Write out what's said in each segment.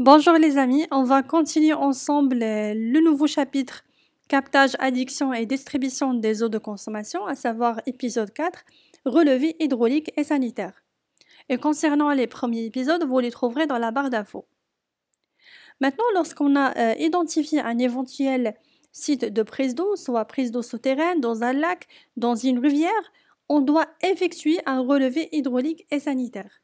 Bonjour les amis, on va continuer ensemble euh, le nouveau chapitre captage, addiction et distribution des eaux de consommation, à savoir épisode 4, relevé hydraulique et sanitaire. Et concernant les premiers épisodes, vous les trouverez dans la barre d'infos. Maintenant, lorsqu'on a euh, identifié un éventuel site de prise d'eau, soit prise d'eau souterraine, dans un lac, dans une rivière, on doit effectuer un relevé hydraulique et sanitaire.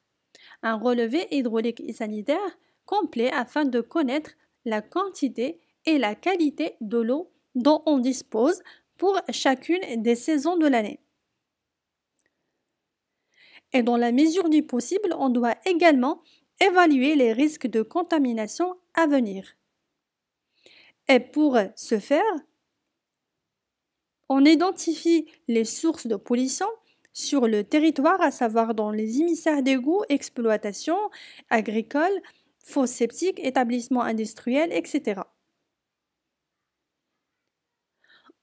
Un relevé hydraulique et sanitaire complet afin de connaître la quantité et la qualité de l'eau dont on dispose pour chacune des saisons de l'année. Et dans la mesure du possible, on doit également évaluer les risques de contamination à venir. Et pour ce faire, on identifie les sources de pollution sur le territoire, à savoir dans les émissaires d'égouts, exploitation, agricole, fosses septiques, établissements industriels, etc.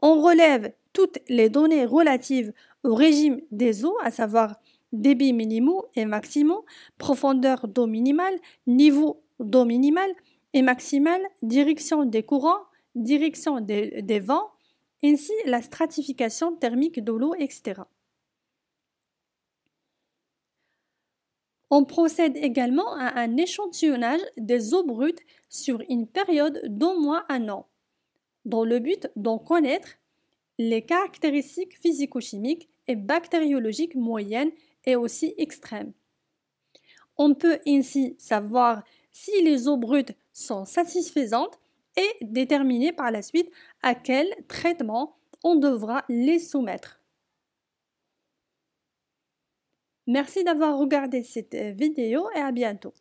On relève toutes les données relatives au régime des eaux, à savoir débit minimum et maximum, profondeur d'eau minimale, niveau d'eau minimale et maximale, direction des courants, direction des vents, ainsi la stratification thermique de l'eau, etc. On procède également à un échantillonnage des eaux brutes sur une période d'au moins un an, dans le but d'en connaître les caractéristiques physico-chimiques et bactériologiques moyennes et aussi extrêmes. On peut ainsi savoir si les eaux brutes sont satisfaisantes et déterminer par la suite à quel traitement on devra les soumettre. Merci d'avoir regardé cette euh, vidéo et à bientôt.